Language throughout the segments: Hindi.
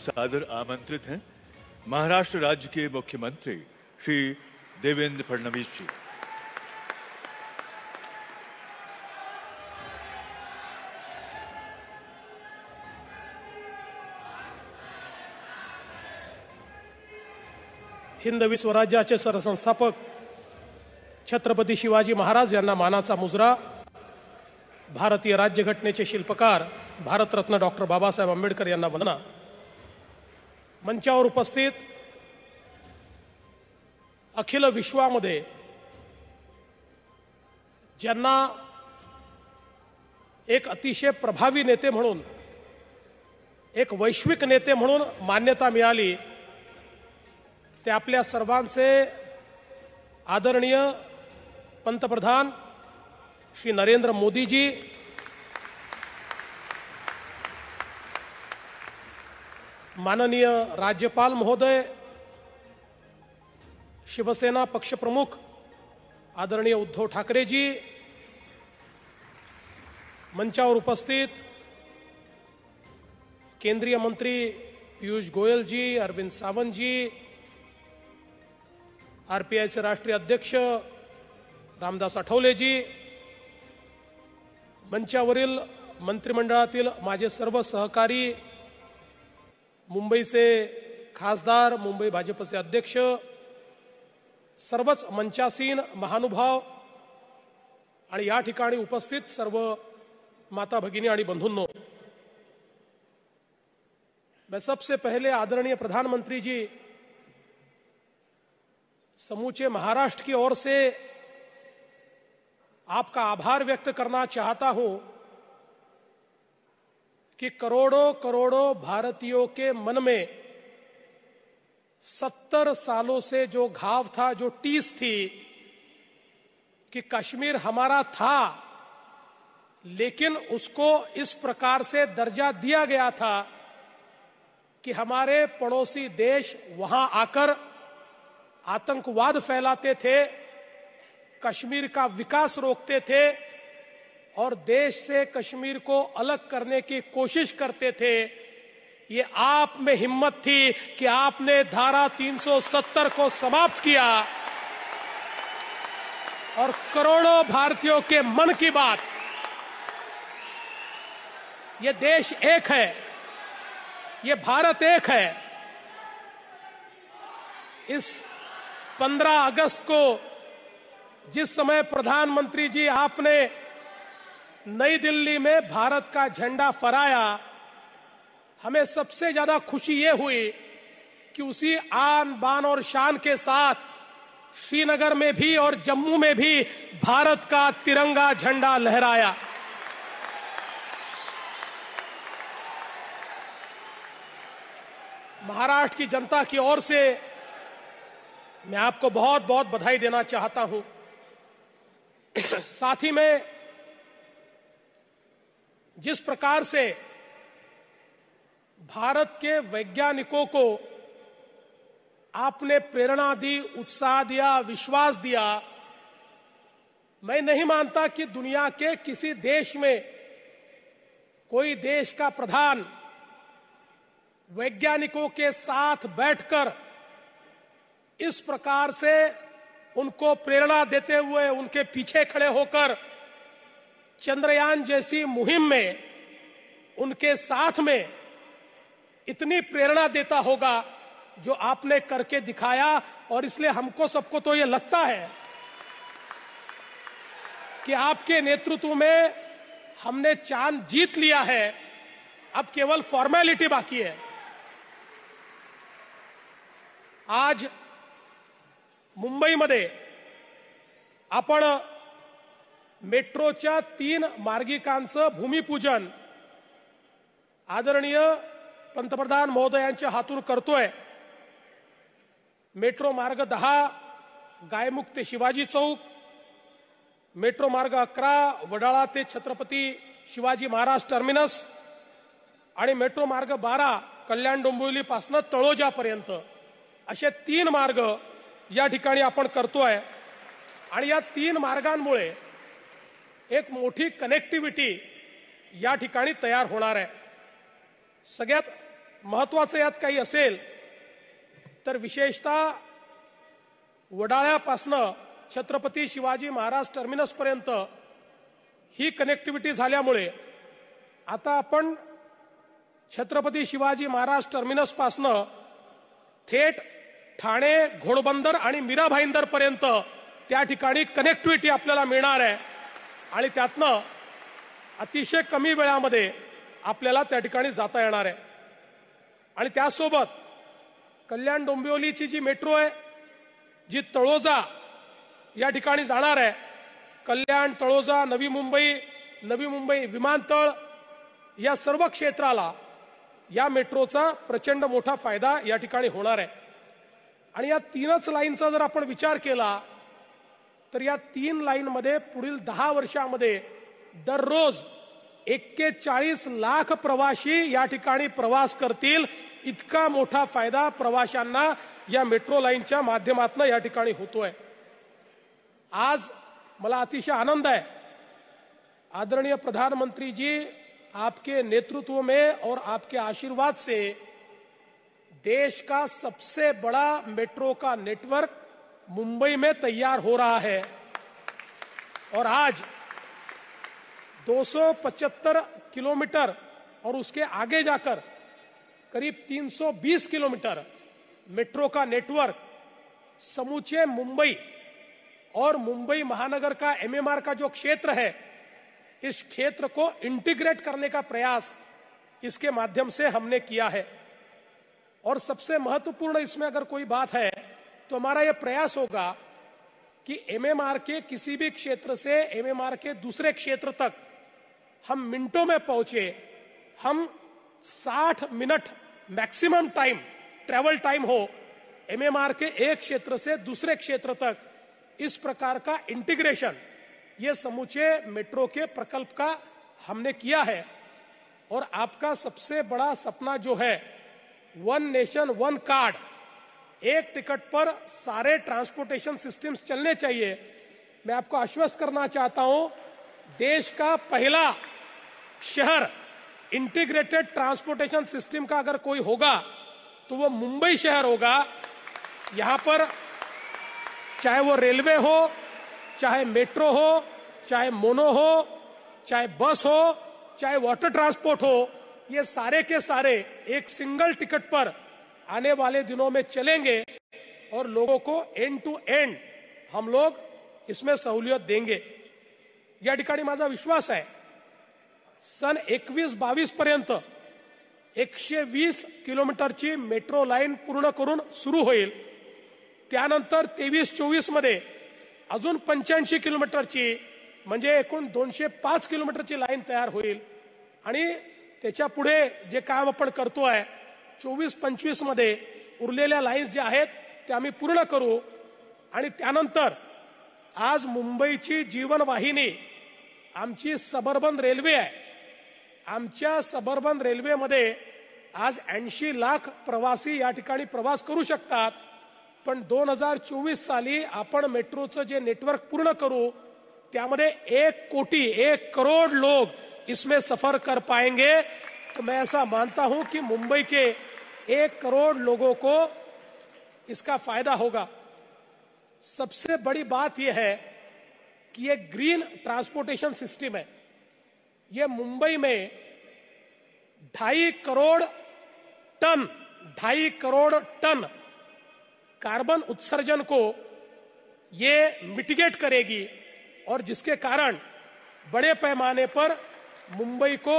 सादर आमंत्रित हैं महाराष्ट्र राज्य के मुख्यमंत्री श्री देवेंद्र फडणवीस जी हिंद विश्वराज्याचे सरसंस्थापक छत्रपती शिवाजी महाराज यांना मानाचा मुजरा भारतीय राज्यघटनेचे शिल्पकार भारतरत्न डॉक्टर बाबासाहेब आंबेडकर यांना वंदना मंचावर उपस्थित अखिल विश्वामध्ये ज्यांना एक अतिशय प्रभावी नेते म्हणून एक वैश्विक नेते म्हणून मान्यता मिळाली ते आपल्या सर्वांचे आदरणीय पंतप्रधान श्री नरेंद्र मोदीजी माननीय राज्यपाल महोदय शिवसेना पक्षप्रमुख आदरणीय उद्धव जी मंचावर उपस्थित केंद्रीय मंत्री पियुष गोयलजी अरविंद सावंतजी आर पी आयचे राष्ट्रीय अध्यक्ष रामदास आठवले जी मंचावरील मंत्रिमंडळातील माझे सर्व सहकारी मुंबई से खासदार मुंबई भाजपा से अध्यक्ष सर्वच मंचासीन महानुभाव आणि या ठिकाणी उपस्थित सर्व माता भगिनी आणि बंधुनो मैं सबसे पहले आदरणीय प्रधानमंत्री जी समूचे महाराष्ट्र की ओर से आपका आभार व्यक्त करना चाहता हूं कि करोड़ों करोड़ों भारतीयों के मन में सत्तर सालों से जो घाव था जो टीस थी कि कश्मीर हमारा था लेकिन उसको इस प्रकार से दर्जा दिया गया था कि हमारे पड़ोसी देश वहां आकर आतंकवाद फैलाते थे कश्मीर का विकास रोकते थे और देश से कश्मीर को अलग करने की कोशिश करते थे ये आप में हिम्मत थी कि आपने धारा 370 को समाप्त किया और करोड़ों भारतीयों के मन की बात ये देश एक है ये भारत एक है इस 15 अगस्त को जिस समय प्रधानमंत्री जी आपने नई दिल्ली में भारत का झंडा फहराया हमें सबसे ज्यादा खुशी ये हुई कि उसी आन बान और शान के साथ श्रीनगर में भी और जम्मू में भी भारत का तिरंगा झंडा लहराया महाराष्ट्र की जनता की ओर से मैं आपको बहुत बहुत बधाई देना चाहता हूं साथ ही में जिस प्रकार से भारत के वैज्ञानिकों को आपने प्रेरणा दी उत्साह दिया विश्वास दिया मैं नहीं मानता कि दुनिया के किसी देश में कोई देश का प्रधान वैज्ञानिकों के साथ बैठकर इस प्रकार से उनको प्रेरणा देते हुए उनके पीछे खड़े होकर चंद्रयान जैसी मुहिम में उनके साथ में इतनी प्रेरणा देता होगा जो आपने करके दिखाया और इसलिए हमको सबको तो यह लगता है कि आपके नेतृत्व में हमने चांद जीत लिया है अब केवल फॉर्मेलिटी बाकी है आज मुंबई में अपन मेट्रोच्या तीन मार्गिकांचं भूमिपूजन आदरणीय पंतप्रधान महोदयांच्या हातून करतोय मेट्रो मार्ग दहा गायमुख ते शिवाजी चौक मेट्रो मार्ग अकरा वडाळा ते छत्रपती शिवाजी महाराज टर्मिनस आणि मेट्रो मार्ग बारा कल्याण डोंबिवलीपासनं तळोजापर्यंत असे तीन मार्ग या ठिकाणी आपण करतोय आणि या तीन मार्गांमुळे एक मोठी कनेक्टिव्हिटी या ठिकाणी तयार होणार आहे सगळ्यात महत्त्वाचं यात काही असेल तर विशेषतः वडाळ्यापासनं छत्रपती शिवाजी महाराज टर्मिनसपर्यंत ही कनेक्टिव्हिटी झाल्यामुळे आता आपण छत्रपती शिवाजी महाराज टर्मिनसपासनं थेट ठाणे घोडबंदर आणि मीरा पर्यंत त्या ठिकाणी कनेक्टिव्हिटी आपल्याला मिळणार आहे आणि त्यातनं अतिशय कमी वेळामध्ये आपल्याला त्या ठिकाणी जाता येणार आहे आणि त्यासोबत कल्याण डोंबिवलीची जी मेट्रो आहे जी तळोजा या ठिकाणी जाणार आहे कल्याण तळोजा नवी मुंबई नवी मुंबई विमानतळ या सर्व क्षेत्राला या मेट्रोचा प्रचंड मोठा फायदा या ठिकाणी होणार आहे आणि या तीनच लाईनचा जर आपण विचार केला तर या तीन लाईनमध्ये पुढील दहा वर्षामध्ये दररोज एक्केचाळीस लाख प्रवाशी या ठिकाणी प्रवास करतील इतका मोठा फायदा प्रवाशांना या मेट्रो लाईनच्या माध्यमातून या ठिकाणी होतोय आज मला अतिशय आनंद है आदरणीय प्रधानमंत्री जी आपके नेतृत्व में और आपके आशीर्वाद से देश का सबसे बड़ा मेट्रो का नेटवर्क मुंबई में तैयार हो रहा है और आज 275 किलोमीटर और उसके आगे जाकर करीब 320 किलोमीटर मेट्रो का नेटवर्क समूचे मुंबई और मुंबई महानगर का एमएमआर का जो क्षेत्र है इस क्षेत्र को इंटीग्रेट करने का प्रयास इसके माध्यम से हमने किया है और सबसे महत्वपूर्ण इसमें अगर कोई बात है तो हमारा यह प्रयास होगा कि एमएमआर के किसी भी क्षेत्र से एमएमआर के दूसरे क्षेत्र तक हम मिनटों में पहुंचे हम 60 minute maximum time travel time हो एमएमआर के एक क्षेत्र से दूसरे क्षेत्र तक इस प्रकार का इंटीग्रेशन ये समूचे मेट्रो के प्रकल्प का हमने किया है और आपका सबसे बड़ा सपना जो है वन नेशन वन कार्ड एक टिकट पर सारे ट्रांसपोर्टेशन सिस्टम्स चलने चाहिए मैं आपको आश्वस्त करना चाहता हूं देश का पहला शहर इंटीग्रेटेड ट्रांसपोर्टेशन सिस्टम का अगर कोई होगा तो वो मुंबई शहर होगा यहां पर चाहे वो रेलवे हो चाहे मेट्रो हो चाहे मोनो हो चाहे बस हो चाहे वाटर ट्रांसपोर्ट हो ये सारे के सारे एक सिंगल टिकट पर आने वाले दिनों में चलेंगे और लोगों को एंड टू एंड हम लोग इसमें सहूलियत देंगे या ठिकाणी माझा विश्वास है सन एकवीस बावीस पर्यंत एकशे वीस किलोमीटरची मेट्रो लाइन पूर्ण करून सुरू होईल त्यानंतर तेवीस चोवीस मध्ये अजून पंच्याऐंशी किलोमीटरची म्हणजे एकूण दोनशे पाच किलोमीटरची लाईन तयार होईल आणि त्याच्या पुढे जे काम आपण करतो आहे चोवीस मध्ये उरलेल्या लाईन्स ज्या आहेत त्या आम्ही पूर्ण करू आणि त्यानंतर आज मुंबईची जीवनवाहिनी आमची सबर्बन रेल्वे आहे आमच्या सबर्बन रेल्वेमध्ये आज ऐंशी लाख प्रवासी या ठिकाणी प्रवास करू शकतात पण दोन हजार चोवीस साली आपण मेट्रोचं जे नेटवर्क पूर्ण करू त्यामध्ये एक कोटी एक करोड़ लोग इसमें सफर कर पाएंगे तो मैं ऐसा मानता हूं कि मुंबई के एक करोड़ लोगों को इसका फायदा होगा सबसे बड़ी बात यह है कि यह ग्रीन ट्रांसपोर्टेशन सिस्टम है यह मुंबई में ढाई करोड़ टन ढाई करोड़ टन कार्बन उत्सर्जन को ये मिटिगेट करेगी और जिसके कारण बड़े पैमाने पर मुंबई को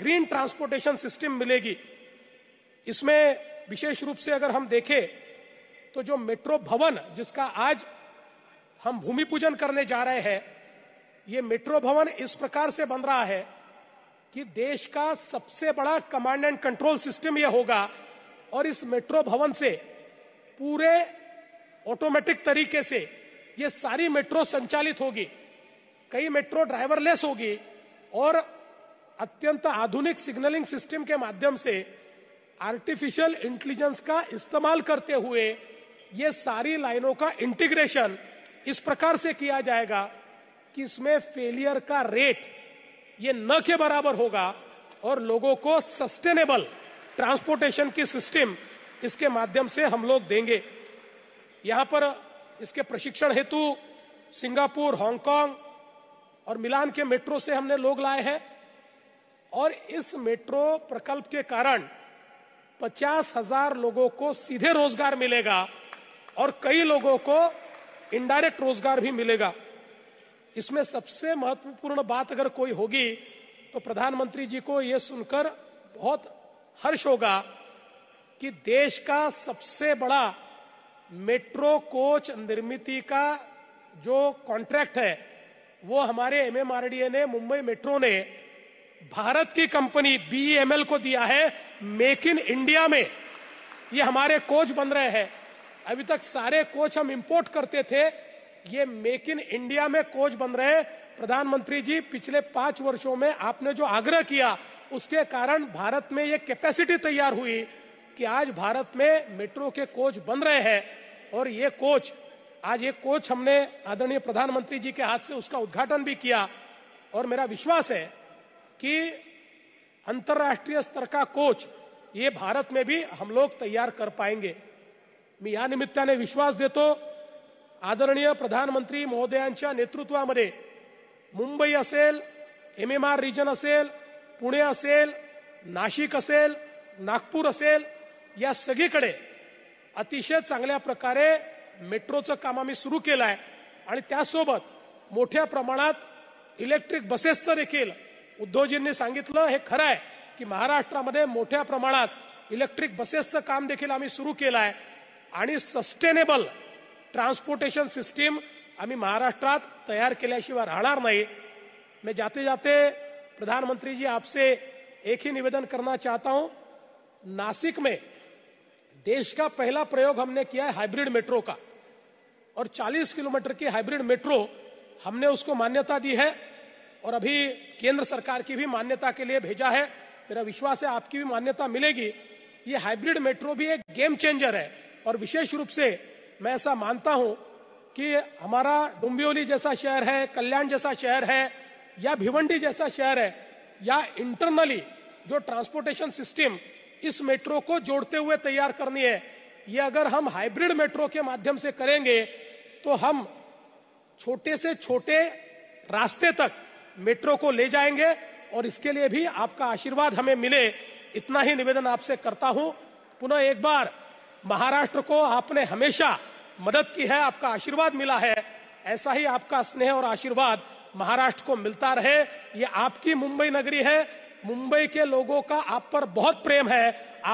ग्रीन ट्रांसपोर्टेशन सिस्टम मिलेगी इसमें विशेष रूप से अगर हम देखें तो जो मेट्रो भवन जिसका आज हम भूमि पूजन करने जा रहे हैं ये मेट्रो भवन इस प्रकार से बन रहा है कि देश का सबसे बड़ा कमांड एंड कंट्रोल सिस्टम यह होगा और इस मेट्रो भवन से पूरे ऑटोमेटिक तरीके से ये सारी मेट्रो संचालित होगी कई मेट्रो ड्राइवरलेस होगी और अत्यंत आधुनिक सिग्नलिंग सिस्टम के माध्यम से आर्टिफिशियल इंटेलिजेंस का इस्तेमाल करते हुए ये सारी लाइनों का इंटीग्रेशन इस प्रकार से किया जाएगा कि इसमें फेलियर का रेट ये न के बराबर होगा और लोगों को सस्टेनेबल ट्रांसपोर्टेशन की सिस्टम इसके माध्यम से हम लोग देंगे यहाँ पर इसके प्रशिक्षण हेतु सिंगापुर हांगकांग और मिलान के मेट्रो से हमने लोग लाए हैं और इस मेट्रो प्रकल्प के कारण पचास हजार लोगों को सीधे रोजगार मिलेगा और कई लोगों को इनडायरेक्ट रोजगार भी मिलेगा इसमें सबसे महत्वपूर्ण बात अगर कोई होगी तो प्रधानमंत्री जी को यह सुनकर बहुत हर्ष होगा कि देश का सबसे बड़ा मेट्रो कोच निर्मित का जो कॉन्ट्रैक्ट है वो हमारे एमएमआरडीए ने मुंबई मेट्रो ने भारत की कंपनी बीईएमएल e को दिया है मेक इन इंडिया में ये हमारे कोच बन रहे हैं अभी तक सारे कोच हम इंपोर्ट करते थे ये मेक इन इंडिया में कोच बन रहे हैं प्रधानमंत्री जी पिछले पांच वर्षों में आपने जो आग्रह किया उसके कारण भारत में ये कैपेसिटी तैयार हुई कि आज भारत में मेट्रो के कोच बन रहे हैं और ये कोच आज ये कोच हमने आदरणीय प्रधानमंत्री जी के हाथ से उसका उद्घाटन भी किया और मेरा विश्वास है कि आंतरराष्ट्रीय स्तर का कोच ये भारत में भी हम लोग तैयार कर पाएंगे मी या निमित्ताने विश्वास देतो आदरणीय प्रधानमंत्री महोदयांच्या नेतृत्वामध्ये मुंबई असेल एम एम आर रिजन असेल पुणे असेल नाशिक असेल नागपूर असेल या सगळीकडे अतिशय चांगल्या प्रकारे मेट्रोचं काम आम्ही सुरू केलं आहे आणि त्यासोबत मोठ्या प्रमाणात इलेक्ट्रिक बसेसचं देखील उद्धवजींनी सांगितलं हे खरं आहे की महाराष्ट्रामध्ये मोठ्या प्रमाणात इलेक्ट्रिक बसेसचं काम देखील आम्ही सुरू केलं आहे आणि सस्टेनेबल ट्रान्सपोर्टेशन सिस्टीम आम्ही महाराष्ट्रात तयार केल्याशिवाय राहणार नाही मैं जाते जाते प्रधानमंत्री जी आपसे एक ही निवेदन करना चाहता हूं नासिक में देश का पहला प्रयोग हमने किया है हाइब्रिड मेट्रो का और 40 किलोमीटर की हाइब्रिड मेट्रो हमने उसको मान्यता दी है और अभी केंद्र सरकार की भी मान्यता के लिए भेजा है मेरा विश्वास है आपकी भी मान्यता मिलेगी ये हाइब्रिड मेट्रो भी एक गेम चेंजर है और विशेष रूप से मैं ऐसा मानता हूं कि हमारा डुम्बियोली जैसा शहर है कल्याण जैसा शहर है या भिवंडी जैसा शहर है या इंटरनली जो ट्रांसपोर्टेशन सिस्टम इस मेट्रो को जोड़ते हुए तैयार करनी है ये अगर हम हाइब्रिड मेट्रो के माध्यम से करेंगे तो हम छोटे से छोटे रास्ते तक मेट्रो को ले जाएंगे और इसके लिए भी आपका आशीर्वाद हमें मिले इतना ही निवेदन आपसे करता हूं पुनः एक बार महाराष्ट्र को आपने हमेशा मदद की है आपका आशीर्वाद मिला है ऐसा ही आपका स्नेह और आशीर्वाद महाराष्ट्र को मिलता रहे ये आपकी मुंबई नगरी है मुंबई के लोगों का आप पर बहुत प्रेम है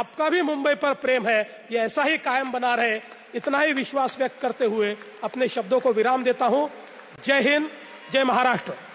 आपका भी मुंबई पर प्रेम है ये ऐसा ही कायम बना रहे इतना ही विश्वास व्यक्त करते हुए अपने शब्दों को विराम देता हूं जय हिंद जय महाराष्ट्र